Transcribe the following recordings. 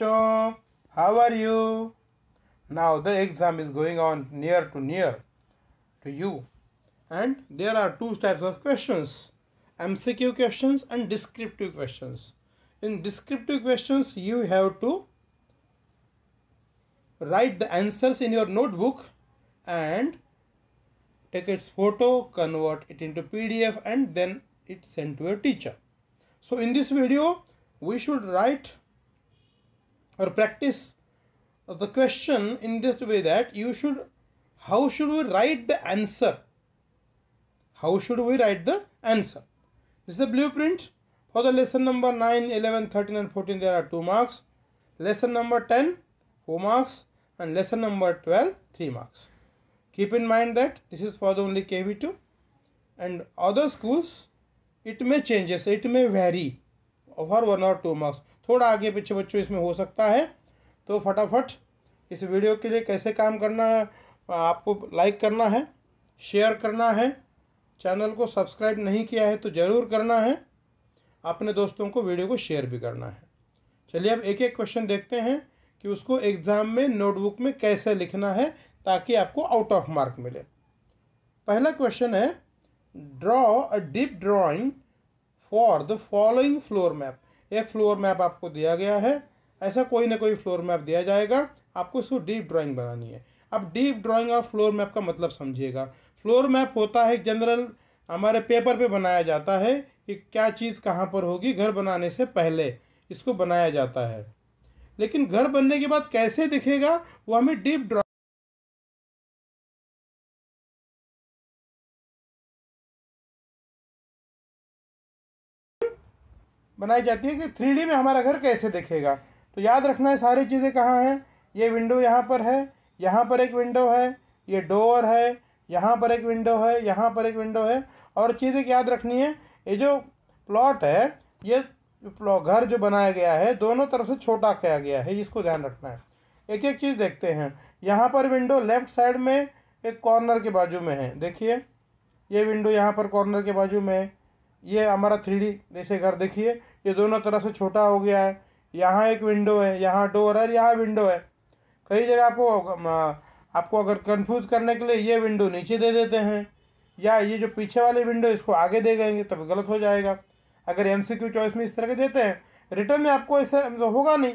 bachcho, how are you? Now the exam is going on near to near to you. And there are two types of questions. MCQ questions and descriptive questions. In descriptive questions, you have to write the answers in your notebook and take its photo, convert it into PDF and then it's sent to your teacher. So in this video, we should write or practice the question in this way that you should how should we write the answer how should we write the answer this is a blueprint for the lesson number 9 11 13 and 14 there are two marks lesson number 10 4 marks and lesson number 12 3 marks keep in mind that this is for the only kv2 and other schools it may change. it may vary for one or two marks थोड़ा आगे पीछे बच्चों इसमें हो सकता है तो फटाफट इस वीडियो के लिए कैसे काम करना है आपको लाइक करना है शेयर करना है चैनल को सब्सक्राइब नहीं किया है तो ज़रूर करना है अपने दोस्तों को वीडियो को शेयर भी करना है चलिए अब एक एक क्वेश्चन देखते हैं कि उसको एग्ज़ाम में नोटबुक में कैसे लिखना है ताकि आपको आउट ऑफ मार्क मिले पहला क्वेश्चन है draw a deep drawing for the following floor map एक फ्लोर मैप आपको दिया गया है ऐसा कोई ना कोई फ्लोर मैप दिया जाएगा आपको इसको डीप ड्राइंग बनानी है अब डीप ड्राइंग और फ्लोर मैप का मतलब समझिएगा फ्लोर मैप होता है जनरल हमारे पेपर पे बनाया जाता है कि क्या चीज़ कहाँ पर होगी घर बनाने से पहले इसको बनाया जाता है लेकिन घर बनने के बाद कैसे दिखेगा वो हमें डीप ड्रॉ बनाई जाती है कि थ्री में हमारा घर कैसे दिखेगा तो याद रखना है सारी चीज़ें कहाँ हैं ये विंडो यहाँ पर है यहाँ पर एक विंडो है ये डोर है यहाँ पर एक विंडो है यहाँ पर एक विंडो है और चीज़ें याद रखनी है ये जो प्लॉट है ये घर जो बनाया गया है दोनों तरफ से छोटा किया गया है इसको ध्यान रखना है एक एक चीज़ देखते हैं यहाँ पर विंडो लेफ्ट साइड में एक कॉर्नर के बाजू में है देखिए ये विंडो यहाँ पर कॉर्नर के बाजू में है ये हमारा थ्री डी जैसे घर देखिए ये दोनों तरफ से छोटा हो गया है यहाँ एक विंडो है यहाँ डोर है यहाँ विंडो है कई जगह आपको आपको अगर कंफ्यूज करने के लिए ये विंडो नीचे दे देते हैं या ये जो पीछे वाली विंडो इसको आगे दे गएंगे तब गलत हो जाएगा अगर एम सी क्यू चॉइस में इस तरह के देते हैं रिटर्न में आपको ऐसा तो होगा नहीं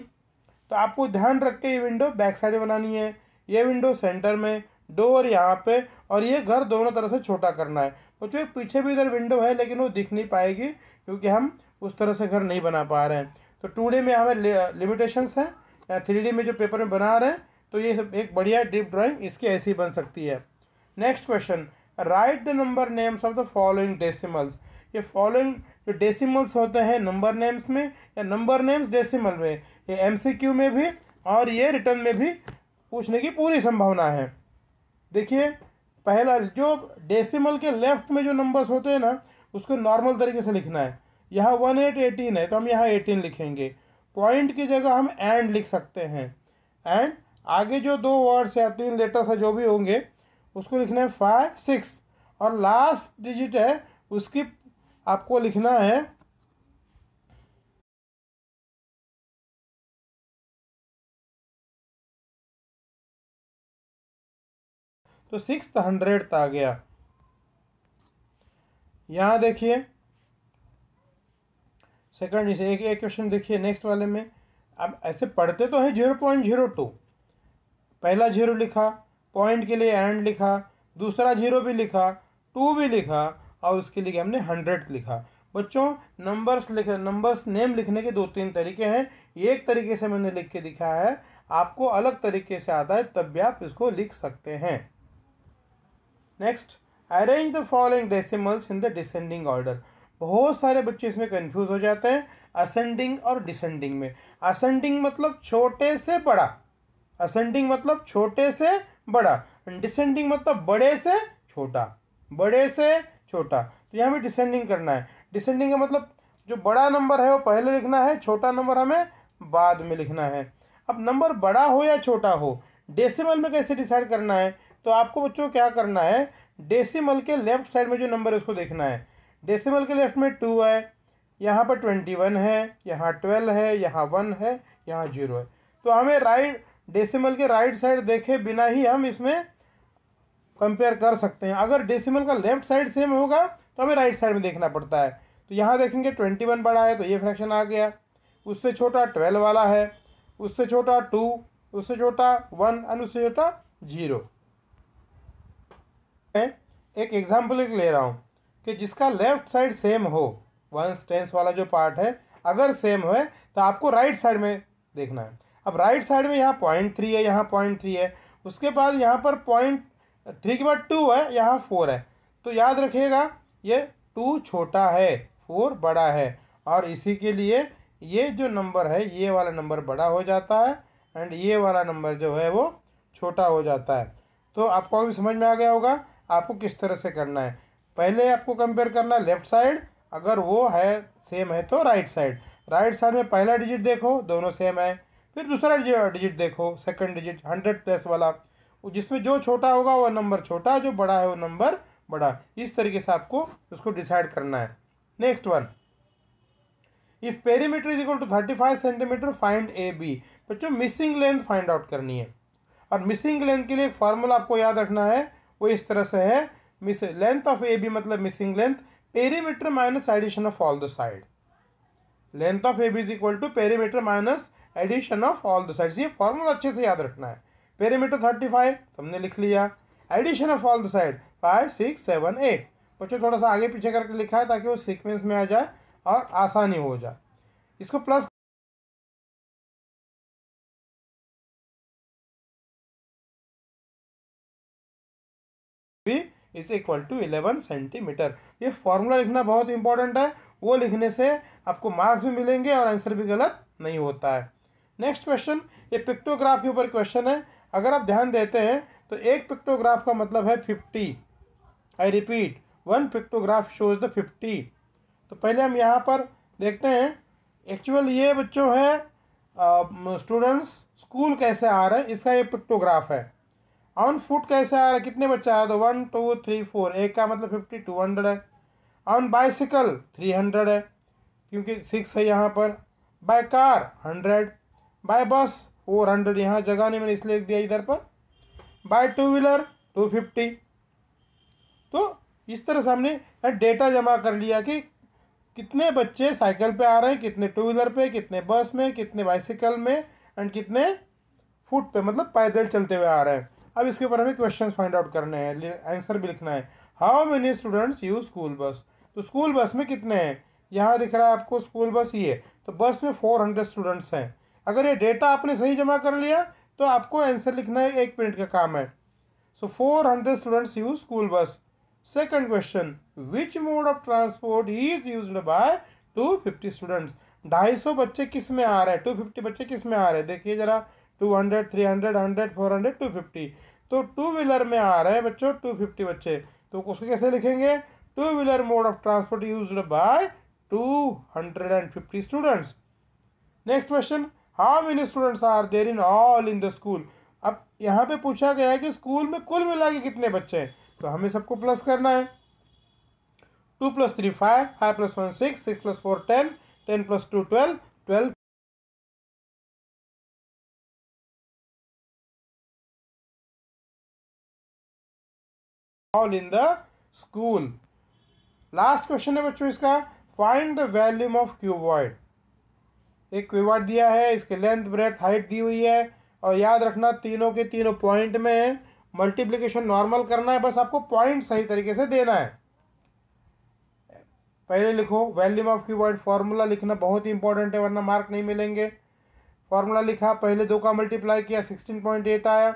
तो आपको ध्यान रख के ये विंडो बैक साइड बनानी है ये विंडो सेंटर में डोर यहाँ पे और ये घर दोनों तरह से छोटा करना है और जो पीछे भी इधर विंडो है लेकिन वो दिख नहीं पाएगी क्योंकि हम उस तरह से घर नहीं बना पा रहे हैं तो टू में हमें लिमिटेशंस या थ्री में जो पेपर में बना रहे हैं तो ये एक बढ़िया डीप ड्राइंग इसकी ऐसी बन सकती है next question write the number names of the following decimals ये फॉलोइंग जो डेसिमल्स होते हैं नंबर नेम्स में या नंबर नेम्स डेसिमल में ये एम में भी और ये रिटर्न में भी पूछने की पूरी संभावना है देखिए पहला जो डेसिमल के लेफ्ट में जो नंबर्स होते हैं ना उसको नॉर्मल तरीके से लिखना है यहाँ वन एट एटीन है तो हम यहाँ एटीन लिखेंगे पॉइंट की जगह हम एंड लिख सकते हैं एंड आगे जो दो वर्ड्स या तीन लेटर्स है जो भी होंगे उसको लिखना है फाइव सिक्स और लास्ट डिजिट है उसकी आपको लिखना है तो सिक्स हंड्रेड आ गया यहाँ देखिए सेकंड इसे एक एक क्वेश्चन देखिए नेक्स्ट वाले में अब ऐसे पढ़ते तो हैं जीरो पॉइंट जीरो टू पहला जीरो लिखा पॉइंट के लिए एंड लिखा दूसरा जीरो भी लिखा टू भी लिखा और उसके लिए हमने हंड्रेड लिखा बच्चों नंबर्स लिख नंबर्स नेम लिखने के दो तीन तरीके हैं एक तरीके से मैंने लिख के दिखाया है आपको अलग तरीके से आता है तब भी आप इसको लिख सकते हैं next arrange the following decimals in the descending order बहुत सारे बच्चे इसमें कंफ्यूज हो जाते हैं असेंडिंग और डिसेंडिंग में असेंडिंग मतलब छोटे से बड़ा असेंडिंग मतलब छोटे से बड़ा डिसेंडिंग मतलब बड़े से छोटा बड़े से छोटा तो यहाँ हमें डिसेंडिंग करना है डिसेंडिंग का मतलब जो बड़ा नंबर है वो पहले लिखना है छोटा नंबर हमें बाद में लिखना है अब नंबर बड़ा हो या छोटा हो डेसिमल में कैसे डिसाइड करना है तो आपको बच्चों क्या करना है डेसिमल के लेफ्ट साइड में जो नंबर है उसको देखना है डेसिमल के लेफ्ट में टू है यहाँ पर ट्वेंटी वन है यहाँ ट्वेल्व है यहाँ वन है यहाँ जीरो है तो हमें राइट डेसिमल के राइट साइड देखे बिना ही हम इसमें कंपेयर कर सकते हैं अगर डेसिमल का लेफ्ट साइड सेम होगा तो हमें राइट साइड में देखना पड़ता है तो यहाँ देखेंगे ट्वेंटी वन बड़ा है तो ये फ्रैक्शन आ गया उससे छोटा ट्वेल्व वाला है उससे छोटा टू उससे छोटा वन एंड उससे छोटा जीरो मैं एक एग्जाम्पल एक ले रहा हूँ कि जिसका लेफ्ट साइड सेम हो वंस टेंस वाला जो पार्ट है अगर सेम हो तो आपको राइट right साइड में देखना है अब राइट right साइड में यहाँ पॉइंट थ्री है यहाँ पॉइंट थ्री है उसके बाद यहाँ पर पॉइंट थ्री के बाद टू है यहाँ फोर है तो याद रखिएगा ये टू छोटा है फोर बड़ा है और इसी के लिए ये जो नंबर है ये वाला नंबर बड़ा हो जाता है एंड ये वाला नंबर जो है वो छोटा हो जाता है तो आपको भी समझ में आ गया होगा आपको किस तरह से करना है पहले आपको कंपेयर करना है लेफ्ट साइड अगर वो है सेम है तो राइट साइड राइट साइड में पहला डिजिट देखो दोनों सेम है फिर दूसरा डिजिट देखो सेकंड डिजिट हंड्रेड प्लस वाला जिसमें जो छोटा होगा वह नंबर छोटा जो बड़ा है वो नंबर बड़ा इस तरीके से आपको उसको डिसाइड करना है next one if perimeter is equal to thirty five centimetre find A B बच्चों मिसिंग लेंथ फाइंड आउट करनी है और मिसिंग लेंथ के लिए एक फार्मूला आपको याद रखना है वो इस तरह से है miss length of A B मतलब missing length perimeter minus addition of all the side length of A B is equal to perimeter minus addition of all the sides ये फॉर्मूला अच्छे से याद रखना है पेरीमीटर थर्टी फाइव तुमने लिख लिया addition of all the side five six seven eight बच्चों थोड़ा सा आगे पीछे करके लिखा है ताकि वो सीक्वेंस में आ जाए और आसानी हो जाए इसको plus B is equal to eleven centimetre ये फॉर्मूला लिखना बहुत इंपॉर्टेंट है वो लिखने से आपको मार्क्स भी मिलेंगे और आंसर भी गलत नहीं होता है नेक्स्ट क्वेश्चन ये पिक्टोग्राफ के ऊपर क्वेश्चन है अगर आप ध्यान देते हैं तो एक पिक्टोग्राफ का मतलब है fifty I repeat one pictograph shows the fifty तो पहले हम यहाँ पर देखते हैं एक्चुअल ये बच्चों है स्टूडेंट्स स्कूल कैसे आ रहे हैं इसका ये पिक्टोग्राफ है ऑन फुट कैसे आ रहा है कितने बच्चा आया तो वन टू थ्री फोर एक का मतलब फिफ्टी टू हंड्रेड है ऑन बाइसिकल थ्री हंड्रेड है क्योंकि सिक्स है यहाँ पर by car hundred by bus four hundred यहाँ जगह नहीं मैंने इसलिए दिया इधर पर by two wheeler two fifty तो इस तरह से हमने डेटा जमा कर लिया कि कितने बच्चे साइकिल पे आ रहे हैं कितने टू व्हीलर पे कितने बस में कितने बाइसिकल में एंड कितने फुट पे मतलब पैदल चलते हुए आ रहे हैं अब इसके ऊपर हमें क्वेश्चन फाइंड आउट करने हैं आंसर भी लिखना है how many students use school bus तो स्कूल बस में कितने हैं यहाँ दिख रहा है आपको स्कूल बस ये तो बस में फोर हंड्रेड स्टूडेंट्स हैं अगर ये डेटा आपने सही जमा कर लिया तो आपको आंसर लिखना है एक मिनट का काम है so four hundred students use school bus second question which mode of transport is use by two fifty students ढाई सौ बच्चे किस में आ रहे हैं टू फिफ्टी बच्चे किस में आ रहे हैं देखिए जरा two hundred three hundred hundred four hundred two fifty तो टू व्हीलर में आ रहे हैं बच्चों टू फिफ्टी बच्चे तो उसको कैसे लिखेंगे two wheeler mode of transport use by two hundred and fifty students next question how many students are there in all in the school अब यहाँ पे पूछा गया है कि स्कूल में कुल मिला के कितने बच्चे हैं तो हमें सबको प्लस करना है two plus three five five plus one six six plus four ten ten plus two twelve twelve all in the school last question है बच्चों इसका find the volume of cuboid एक क्यूबॉइड दिया है इसके लेंथ ब्रेथ हाइट दी हुई है और याद रखना तीनों के तीनों पॉइंट में मल्टीप्लीकेशन नॉर्मल करना है बस आपको पॉइंट सही तरीके से देना है पहले लिखो वैल्यूम ऑफ क्यूबॉइड फार्मूला लिखना बहुत ही इंपॉर्टेंट है वरना मार्क नहीं मिलेंगे फार्मूला लिखा पहले दो का मल्टीप्लाई किया सिक्सटीन पॉइंट एट आया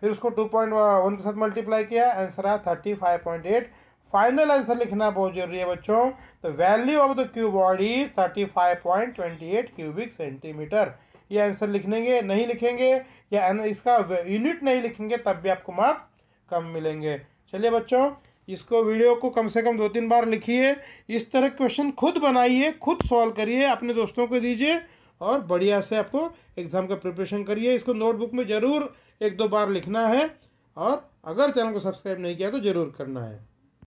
फिर उसको टू पॉइंट वन के साथ मल्टीप्लाई किया आंसर आया thirty five point eight final answer लिखना बहुत जरूरी है बच्चों तो value of the cuboid thirty five point twenty eight cubic centimetre ये आंसर लिखेंगे नहीं लिखेंगे या इसका यूनिट नहीं लिखेंगे तब भी आपको मार्क कम मिलेंगे चलिए बच्चों इसको वीडियो को कम से कम दो तीन बार लिखिए इस तरह क्वेश्चन खुद बनाइए खुद सॉल्व करिए अपने दोस्तों को दीजिए और बढ़िया से आपको एग्ज़ाम का प्रिपरेशन करिए इसको नोटबुक में ज़रूर एक दो बार लिखना है और अगर चैनल को सब्सक्राइब नहीं किया तो ज़रूर करना है